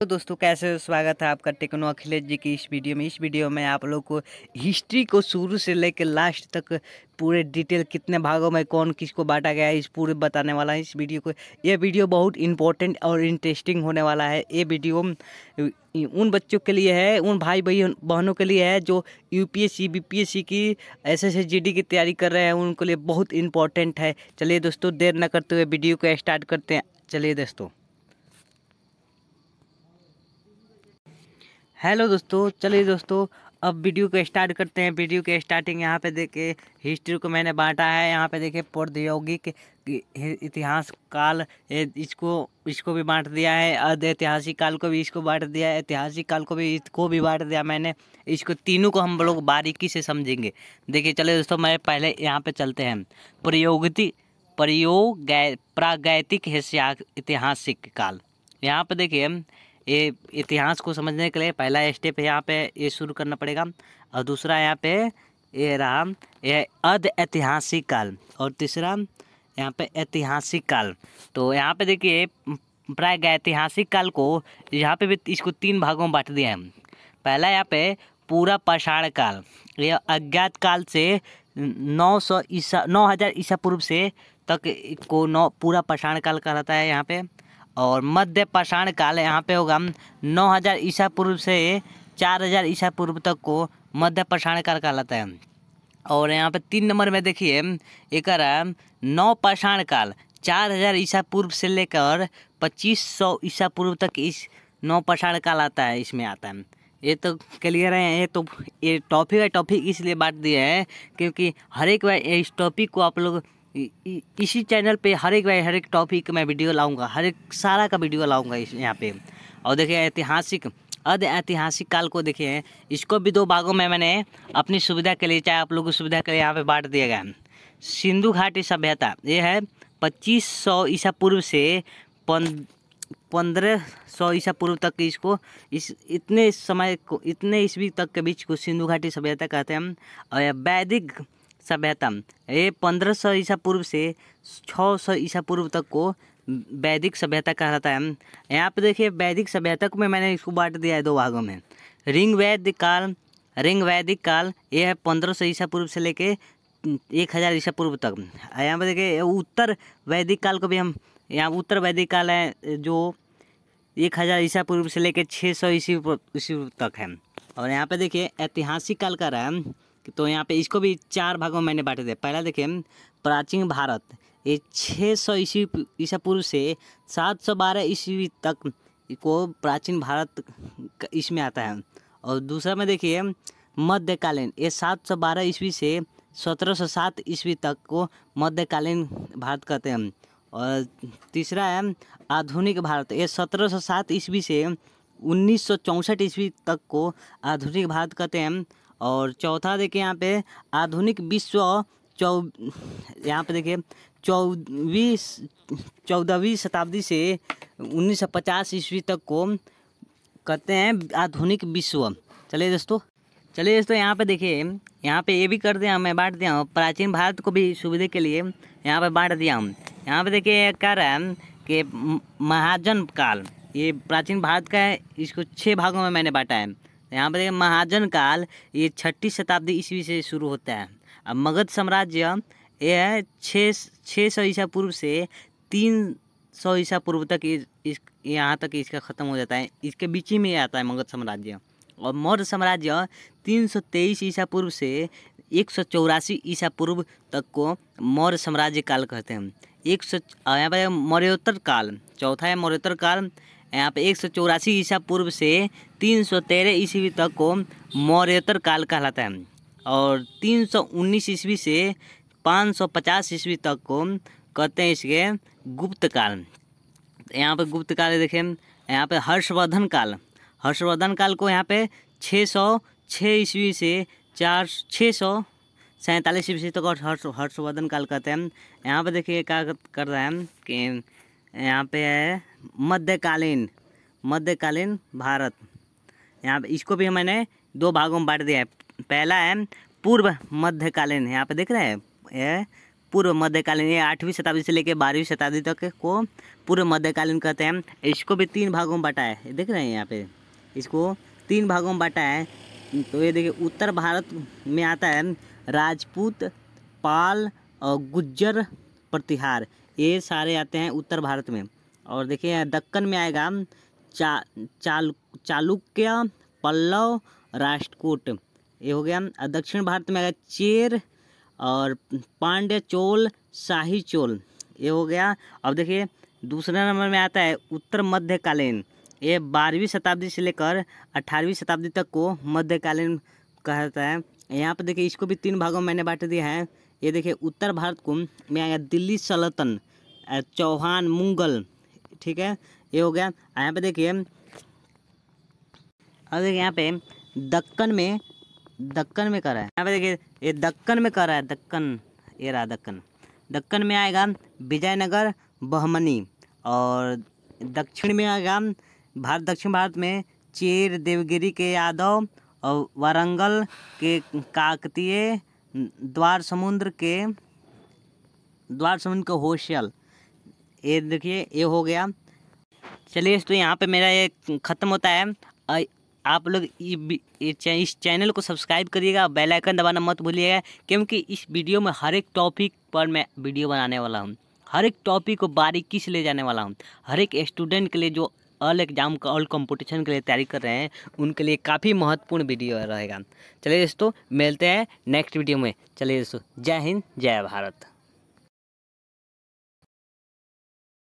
तो दोस्तों कैसे हो स्वागत है आपका टेक्नो अखिलेश जी की इस वीडियो में इस वीडियो में आप लोग को हिस्ट्री को शुरू से लेकर लास्ट तक पूरे डिटेल कितने भागों में कौन किसको बांटा गया है इस पूरे बताने वाला है इस वीडियो को ये वीडियो बहुत इंपॉर्टेंट और इंटरेस्टिंग होने वाला है ये वीडियो उन बच्चों के लिए है उन भाई बहन बहनों के लिए है जो यूपीएससी बीपीएससी की एस एस की तैयारी कर रहे हैं उनके लिए बहुत इंपॉर्टेंट है चलिए दोस्तों देर न करते हुए वीडियो को स्टार्ट करते हैं चलिए दोस्तों हेलो दोस्तों चलिए दोस्तों अब वीडियो को स्टार्ट करते हैं वीडियो के स्टार्टिंग यहाँ पे देखिए हिस्ट्री को मैंने बांटा है यहाँ पे देखिए प्रौद्योगिक इतिहास काल इसको इसको भी बांट दिया है अर्ध ऐतिहासिक काल को भी इसको बांट दिया है ऐतिहासिक काल को भी इसको भी बांट दिया मैंने इसको तीनों को हम लोग बारीकी से समझेंगे देखिए चले दोस्तों मैं पहले यहाँ पर चलते हैं प्रयोगति प्रयोग प्रागैतिक ऐतिहासिक काल यहाँ पर देखिए ये इतिहास को समझने के लिए पहला स्टेप यहाँ पे ये शुरू करना पड़ेगा और दूसरा यहाँ पे ये रहा ये अध ऐतिहासिक काल और तीसरा यहाँ पे ऐतिहासिक काल तो यहाँ पे देखिए प्राय ऐतिहासिक काल को यहाँ पे भी इसको तीन भागों में बांट दिया है पहला यहाँ पे पूरा पाषाण काल ये अज्ञात काल से नौ सौ ईसा नौ हज़ार ईसा पूर्व से तक को नौ पूरा पाषाण काल कहलाता है यहाँ पे और मध्य पाषाण काल यहाँ पे होगा 9000 ईसा पूर्व से 4000 ईसा पूर्व तक को मध्य पाषाण काल कहलाता है और यहाँ पे तीन नंबर में देखिए एक नौ पाषाण काल 4000 ईसा पूर्व से लेकर 2500 ईसा पूर्व तक इस नौ पाषाण काल आता है इसमें आता है ये तो क्लियर है ये तो ये टॉपिक है टॉपिक इसलिए बांट दिए हैं क्योंकि हर एक बार इस टॉपिक को आप लोग इसी चैनल पे हर एक हर एक टॉपिक मैं वीडियो लाऊंगा हर एक सारा का वीडियो लाऊंगा इस यहाँ पे और देखिए ऐतिहासिक अध ऐतिहासिक काल को देखिए इसको भी दो भागों में मैंने अपनी सुविधा के लिए चाहे आप लोगों की सुविधा के लिए यहाँ पे बांट दिया गया सिंधु घाटी सभ्यता ये है पच्चीस सौ ईसा पूर्व से पंद्रह सौ ईसा पूर्व तक इसको इस इतने समय को इतने ईस्वी तक के बीच को सिंधु घाटी सभ्यता कहते हैं और वैदिक सभ्यता ये पंद्रह सौ ईसा पूर्व से छः सौ ईसा पूर्व तक को वैदिक सभ्यता कहलाता है यहाँ पे देखिए वैदिक सभ्यता को मैंने इसको बांट दिया है दो भागों में रिंग वैद्य काल रिंग वैदिक काल ये है पंद्रह सौ ईसा पूर्व से लेके एक हज़ार ईसा पूर्व तक यहाँ पे देखिए उत्तर वैदिक काल को भी हम यहाँ उत्तर वैदिक काल है जो एक हज़ार ईसा पूर्व से लेकर छः सौ ईसा पूर्व तक है और यहाँ पे देखिए ऐतिहासिक काल का रहा है तो यहाँ पे इसको भी चार भागों में मैंने बांटे थे पहला देखें प्राचीन भारत ये छः सौ ईस्वी ईसा पूर्व से सात सौ बारह ईस्वी तक को प्राचीन भारत इसमें आता है और दूसरा में देखिए मध्यकालीन ये सात सौ बारह ईस्वी से सत्रह सौ सात ईस्वी तक को मध्यकालीन भारत कहते हैं और तीसरा है आधुनिक भारत ये सत्रह सौ सात ईस्वी से उन्नीस सौ चौंसठ ईस्वी तक को आधुनिक भारत कहते हैं और चौथा देखिए यहाँ पे आधुनिक विश्व चौ यहाँ पे देखिए चौबीस चौदहवीं शताब्दी से 1950 ईस्वी तक को कहते हैं आधुनिक विश्व चलिए दोस्तों चलिए दोस्तों यहाँ पे देखिए यहाँ पे ये भी कर दिया मैं बांट दिया हूँ प्राचीन भारत को भी सुविधा के लिए यहाँ पे बांट दिया हूँ यहाँ पे देखिए कह रहा है कि महाजन काल ये प्राचीन भारत का है इसको छः भागों में मैंने बांटा है यहाँ पर महाजन काल ये छठी शताब्दी ईस्वी से शुरू होता है अब मगध साम्राज्य यह छः छः सौ ईसा पूर्व से तीन सौ ईसा पूर्व तक इस यहाँ तक इसका ख़त्म हो जाता है इसके बीच ही में आता है मगध साम्राज्य और मौर्य साम्राज्य तीन सौ तेईस ईसा पूर्व से एक सौ चौरासी ईसा पूर्व तक को मौर्य साम्राज्य काल कहते हैं एक सौ यहाँ पर मौर्योत्तर काल चौथा है मौर्योत्तर काल यहाँ पे एक सौ चौरासी ईसा पूर्व से तीन सौ तेरह ईस्वी तक को मौर्योत्तर काल कहलाता है और तीन सौ उन्नीस ईस्वी से पाँच सौ पचास ईस्वी तक को कहते हैं इसके गुप्त काल यहाँ पे गुप्त काल देखें यहाँ पे हर्षवर्धन काल हर्षवर्धन काल को यहाँ पे छः सौ छः ईस्वी से चार छः सौ सैंतालीस ईस्वी तक हर्ष हर्षवर्धन काल कहते हैं यहाँ पे देखिए क्या कर रहे हैं कि यहाँ पे है मध्यकालीन मध्यकालीन भारत यहाँ पे इसको भी मैंने दो भागों में बांट दिया है पहला है पूर्व मध्यकालीन यहाँ पे देख रहे हैं ये पूर्व मध्यकालीन ये आठवीं शताब्दी से लेकर बारहवीं शताब्दी तक को पूर्व मध्यकालीन कहते हैं इसको भी तीन भागों में बांटा है देख रहे हैं यहाँ पे इसको तीन भागों में बांटा है तो ये देखिए उत्तर भारत में आता है राजपूत पाल और गुज्जर प्रतिहार ये सारे आते हैं उत्तर भारत में और देखिए दक्कन में आएगा चा चाल चालुक्य पल्लव राष्ट्रकूट ये हो गया और दक्षिण भारत में आएगा चेर और पांड्य चोल शाही चोल ये हो गया अब देखिए दूसरे नंबर में आता है उत्तर मध्यकालीन ये बारहवीं शताब्दी से लेकर अठारहवीं शताब्दी तक को मध्यकालीन कहता है यहाँ पर देखिए इसको भी तीन भागों में मैंने बांट दिया है ये देखिए उत्तर भारत को में आ गया दिल्ली सल्तन चौहान मुगल ठीक है ये हो गया यहाँ पे देखिए अब देखिए यहाँ पे दक्कन में दक्कन में कर रहा है यहाँ पे देखिए ये दक्कन में कर रहा है दक्कन ये रहा दक्कन दक्कन में आएगा विजयनगर बहमनी और दक्षिण में आएगा भारत दक्षिण भारत में चेर देवगिरी के यादव और वारंगल के काकतीय द्वार समुद्र के द्वार समुद्र के होशियल ये देखिए ये हो गया चलिए तो यहाँ पे मेरा ये ख़त्म होता है आप लोग इस चैनल को सब्सक्राइब करिएगा बेल आइकन दबाना मत भूलिएगा क्योंकि इस वीडियो में हर एक टॉपिक पर मैं वीडियो बनाने वाला हूँ हर एक टॉपिक को बारीकी से ले जाने वाला हूँ हर एक स्टूडेंट के लिए जो ऑल एग्जाम का ऑल कंपटीशन के लिए तैयारी कर रहे हैं उनके लिए काफ़ी महत्वपूर्ण वीडियो रहेगा चलिए दोस्तों मिलते हैं नेक्स्ट वीडियो में चलिए दोस्तों जय हिंद जय भारत